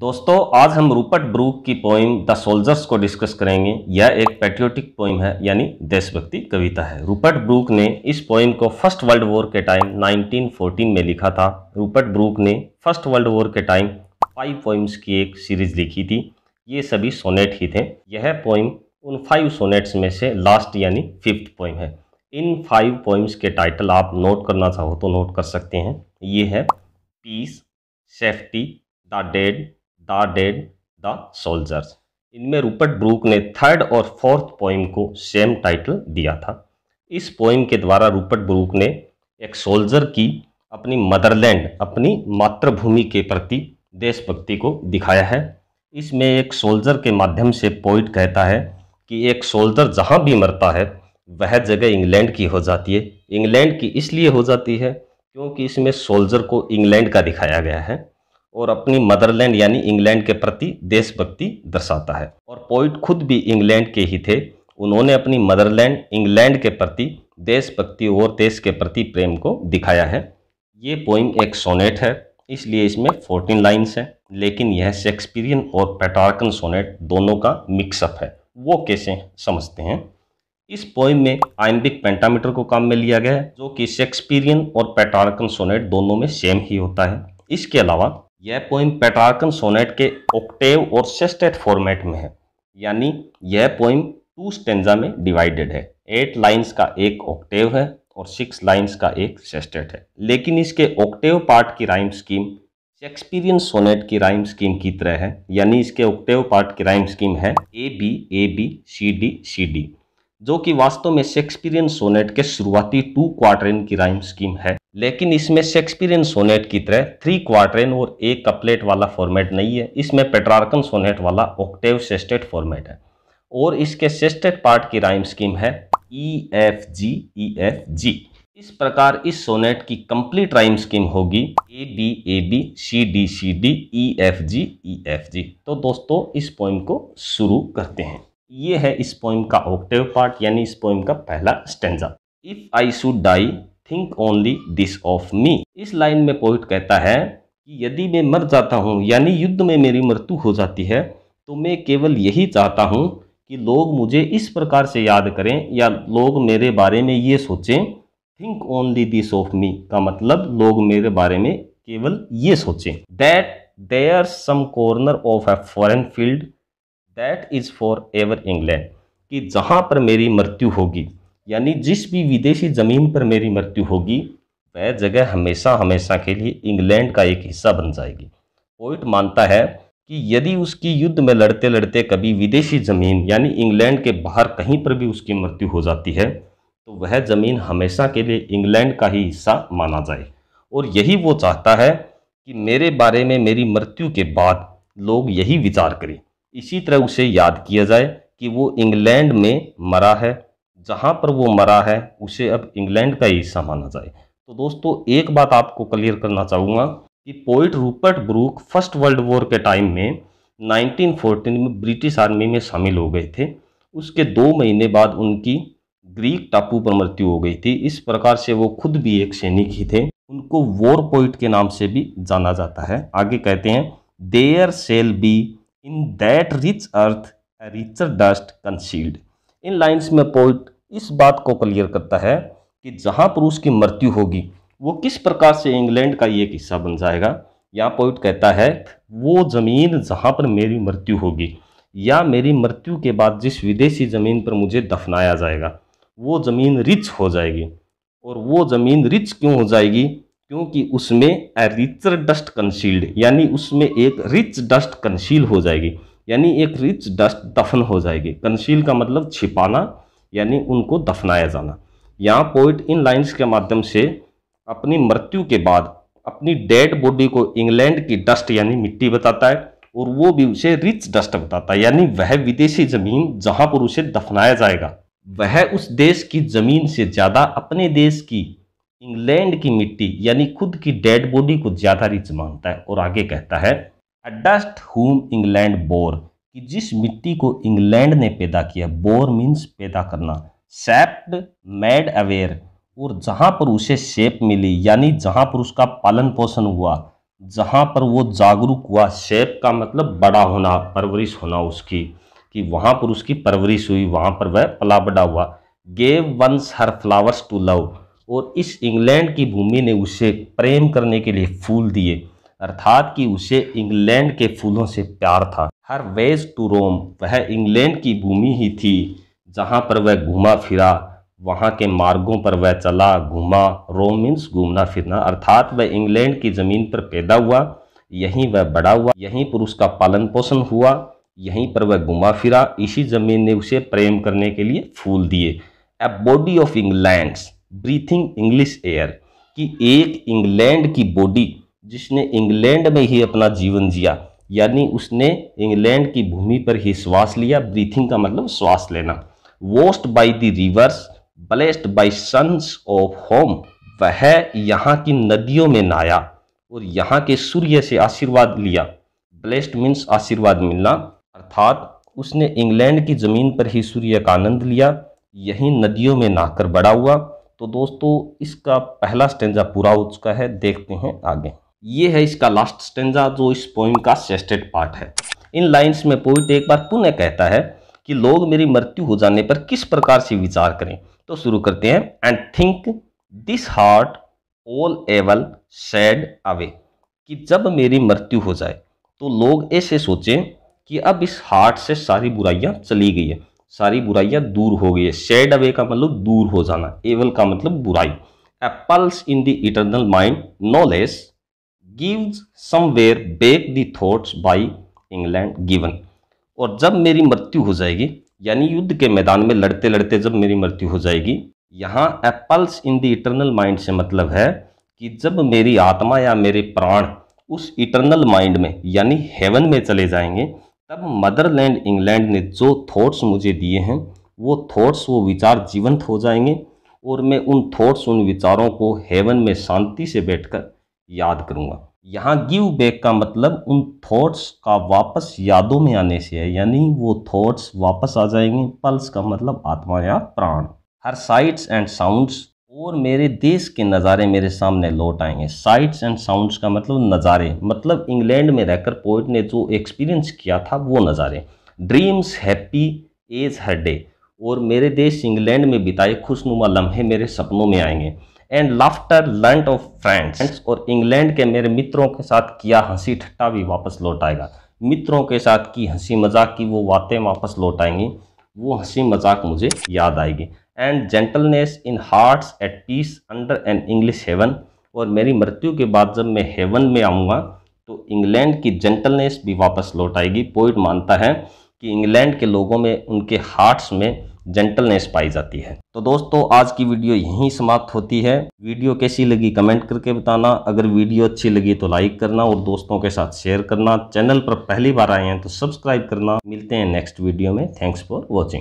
दोस्तों आज हम रूपर्ट ब्रूक की पोइम द सोल्जर्स को डिस्कस करेंगे यह एक पैट्रियोटिक पोइम है यानी देशभक्ति कविता है रूपर्ट ब्रूक ने इस पोइम को फर्स्ट वर्ल्ड वॉर के टाइम 1914 में लिखा था रूपर्ट ब्रूक ने फर्स्ट वर्ल्ड वॉर के टाइम फाइव पोइम्स की एक सीरीज लिखी थी ये सभी सोनेट ही थे यह पोइम उन फाइव सोनेट्स में से लास्ट यानी फिफ्थ पोइम है इन फाइव पोइम्स के टाइटल आप नोट करना चाहो तो नोट कर सकते हैं ये है peace safety the dead the dead the soldiers इनमें रूपर्ट ब्रूक ने थर्ड और फोर्थ पोइम को सेम टाइटल दिया था इस पोइम के द्वारा रूपर्ट ब्रूक ने एक सोल्जर की अपनी मदरलैंड अपनी मातृभूमि के प्रति देशभक्ति को दिखाया है इसमें एक सोल्जर के माध्यम से पोइट कहता है कि एक सोल्जर जहाँ भी मरता है वह जगह इंग्लैंड की हो जाती है इंग्लैंड की इसलिए हो जाती है क्योंकि इसमें सोल्जर को इंग्लैंड का दिखाया गया है और अपनी मदरलैंड यानी इंग्लैंड के प्रति देशभक्ति दर्शाता है और पोइट खुद भी इंग्लैंड के ही थे उन्होंने अपनी मदरलैंड इंग्लैंड के प्रति देशभक्ति और देश के प्रति प्रेम को दिखाया है ये पोइम एक सोनेट है इसलिए इसमें फोर्टीन लाइन्स हैं लेकिन यह शेक्सपियरियन और पेटार्कन सोनेट दोनों का मिक्सअप है वो कैसे समझते हैं इस पोइम में आइम्बिक पेंटामीटर को काम में लिया गया है जो कि शेक्सपियरियन और पेटार्कन सोनेट दोनों में सेम ही होता है इसके अलावा यह पोइम पेट्रार्कन सोनेट के ओक्टेव और सेस्टेट फॉर्मेट में है यानी यह पोइम टू स्टेंजा में डिवाइडेड है एट लाइंस का एक ओक्टेव है और सिक्स लाइंस का एक सेस्टेट है लेकिन इसके ओक्टेव पार्ट की राइम स्कीम शेक्सपीरियन सोनेट की राइम स्कीम की तरह है यानी इसके ओक्टेव पार्ट की राइम स्कीम है A B A B C D C D जो कि वास्तव में शेक्सपीरियन सोनेट के शुरुआती टू क्वार्टर की राइम स्कीम है लेकिन इसमें शेक्सपियरियन सोनेट की तरह थ्री क्वार्टरेन और एक कपलेट वाला फॉर्मेट नहीं है इसमें पेट्रार्कन सोनेट वाला ऑक्टेव सेस्टेट फॉर्मेट है और इसके सेस्टेट पार्ट की राइम स्कीम है E F G E F जी इस प्रकार इस सोनेट की कंप्लीट राइम स्कीम होगी A B A B C D C D E F G E F G तो दोस्तों इस पोइम को शुरू करते हैं ये है इस पोइम का ऑक्टेव पार्ट यानी इस पोइम का पहला stanza if I should die think only this of me इस लाइन में पोइट कहता है कि यदि मैं मर जाता हूँ यानी युद्ध में मेरी मृत्यु हो जाती है तो मैं केवल यही चाहता हूँ कि लोग मुझे इस प्रकार से याद करें या लोग मेरे बारे में ये सोचें think only this of me का मतलब लोग मेरे बारे में केवल ये सोचें that there some corner of a foreign field that is for ever England कि जहाँ पर मेरी मृत्यु होगी यानी जिस भी विदेशी ज़मीन पर मेरी मृत्यु होगी वह जगह हमेशा हमेशा के लिए इंग्लैंड का एक हिस्सा बन जाएगी पोइट मानता है कि यदि उसकी युद्ध में लड़ते लड़ते कभी विदेशी ज़मीन यानी इंग्लैंड के बाहर कहीं पर भी उसकी मृत्यु हो जाती है तो वह ज़मीन हमेशा के लिए इंग्लैंड का ही हिस्सा माना जाए और यही वो चाहता है कि मेरे बारे में मेरी मृत्यु के बाद लोग यही विचार करें इसी तरह उसे याद किया जाए कि वो इंग्लैंड में मरा है जहाँ पर वो मरा है उसे अब इंग्लैंड का ही हिस्सा माना जाए तो दोस्तों एक बात आपको क्लियर करना चाहूँगा कि poet Rupert Brooke First World War के टाइम में 1914 में ब्रिटिश आर्मी में शामिल हो गए थे उसके दो महीने बाद उनकी ग्रीक टापू पर मृत्यु हो गई थी इस प्रकार से वो खुद भी एक सैनिक ही थे उनको वॉर पोइट के नाम से भी जाना जाता है आगे कहते हैं there shall be in that rich earth richer dust concealed इन लाइन्स में पोइट इस बात को क्लियर करता है कि जहां पर उसकी मृत्यु होगी वो किस प्रकार से इंग्लैंड का ये एक हिस्सा बन जाएगा यहाँ पॉइंट कहता है वो ज़मीन जहाँ पर मेरी मृत्यु होगी या मेरी मृत्यु के बाद जिस विदेशी ज़मीन पर मुझे दफनाया जाएगा वो ज़मीन रिच हो जाएगी और वो ज़मीन रिच क्यों हो जाएगी क्योंकि उसमें ए रिचर डस्ट कंसील्ड यानी उसमें एक रिच डस्ट कंसील हो जाएगी यानी एक रिच डस्ट दफन हो जाएगी कंसील का मतलब छिपाना यानी उनको दफनाया जाना यहाँ पोइट इन लाइंस के माध्यम से अपनी मृत्यु के बाद अपनी डेड बॉडी को इंग्लैंड की डस्ट यानी मिट्टी बताता है और वो भी उसे रिच डस्ट बताता है यानी वह विदेशी जमीन जहाँ पर उसे दफनाया जाएगा वह उस देश की जमीन से ज़्यादा अपने देश की इंग्लैंड की मिट्टी यानी खुद की डेड बॉडी को ज़्यादा रिच मानता है और आगे कहता है डस्ट हुम इंग्लैंड बोर कि जिस मिट्टी को इंग्लैंड ने पैदा किया बोर मीन्स पैदा करना सेप्ड मेड अवेयर और जहाँ पर उसे शेप मिली यानी जहाँ पर उसका पालन पोषण हुआ जहाँ पर वो जागरूक हुआ शेप का मतलब बड़ा होना परवरिश होना उसकी कि वहाँ पर उसकी परवरिश हुई वहाँ पर वह पला बड़ा हुआ gave once her flowers to love और इस इंग्लैंड की भूमि ने उसे प्रेम करने के लिए फूल दिए अर्थात कि उसे इंग्लैंड के फूलों से प्यार था हर वेज टू रोम वह इंग्लैंड की भूमि ही थी जहाँ पर वह घूमा फिरा वहाँ के मार्गों पर वह चला घूमा रोम मीन्स घूमना फिरना अर्थात वह इंग्लैंड की ज़मीन पर पैदा हुआ यहीं वह बड़ा हुआ यहीं पर उसका पालन पोषण हुआ यहीं पर वह घुमा फिरा इसी ज़मीन ने उसे प्रेम करने के लिए फूल दिए a body of England breathing English air कि एक इंग्लैंड की बॉडी जिसने इंग्लैंड में ही अपना जीवन जिया यानी उसने इंग्लैंड की भूमि पर ही श्वास लिया ब्रीथिंग का मतलब श्वास लेना washed by the rivers blessed by suns of home वह यहाँ की नदियों में नाया और यहाँ के सूर्य से आशीर्वाद लिया ब्लेस्ड मीन्स आशीर्वाद मिलना अर्थात उसने इंग्लैंड की ज़मीन पर ही सूर्य का आनंद लिया यहीं नदियों में नहाकर बड़ा हुआ तो दोस्तों इसका पहला स्टेंजा पूरा हो चुका है देखते हैं आगे ये है इसका लास्ट स्टेंजा जो इस पोइम का सेस्टेड पार्ट है इन लाइंस में पोइट एक बार पुनः कहता है कि लोग मेरी मृत्यु हो जाने पर किस प्रकार से विचार करें तो शुरू करते हैं and think this heart all evil shed away कि जब मेरी मृत्यु हो जाए तो लोग ऐसे सोचें कि अब इस हार्ट से सारी बुराइयां चली गई है सारी बुराइयां दूर हो गई है शेड अवे का मतलब दूर हो जाना एवल का मतलब बुराई a pulse in the eternal mind no less gives somewhere back the thoughts by England given और जब मेरी मृत्यु हो जाएगी यानी युद्ध के मैदान में लड़ते लड़ते जब मेरी मृत्यु हो जाएगी यहाँ a pulse in the eternal mind से मतलब है कि जब मेरी आत्मा या मेरे प्राण उस इटरनल माइंड में यानी हेवन में चले जाएंगे तब मदरलैंड इंग्लैंड ने जो थॉट्स मुझे दिए हैं वो थॉट्स वो विचार जीवंत हो जाएंगे और मैं उन थॉट्स उन विचारों को हेवन में शांति से बैठकर याद करूँगा यहाँ गिव बैक का मतलब उन थॉट्स का वापस यादों में आने से है यानी वो थॉट्स वापस आ जाएंगे पल्स का मतलब आत्मा या प्राण हर साइट्स एंड साउंड्स और मेरे देश के नज़ारे मेरे सामने लौट आएंगे साइट्स एंड साउंड्स का मतलब नज़ारे मतलब इंग्लैंड में रहकर पोइट ने जो एक्सपीरियंस किया था वो नज़ारे dreams happy as her day और मेरे देश इंग्लैंड में बिताए खुशनुमा लम्हे मेरे सपनों में आएंगे and laughter learnt of friends और इंग्लैंड के मेरे मित्रों के साथ किया हंसी ठट्टा भी वापस लौट आएगा मित्रों के साथ की हंसी मजाक की वो बातें वापस लौट आएंगी वो हंसी मजाक मुझे याद आएगी and gentleness in hearts at peace under an English heaven और मेरी मृत्यु के बाद जब मैं हेवन में आऊँगा तो इंग्लैंड की जेंटलनेस भी वापस लौट आएगी पोइट मानता है कि इंग्लैंड के लोगों में उनके हार्ट्स में जेंटलनेस पाई जाती है तो दोस्तों आज की वीडियो यहीं समाप्त होती है वीडियो कैसी लगी कमेंट करके बताना अगर वीडियो अच्छी लगी तो लाइक करना और दोस्तों के साथ शेयर करना चैनल पर पहली बार आए हैं तो सब्सक्राइब करना मिलते हैं नेक्स्ट वीडियो में थैंक्स फॉर वॉचिंग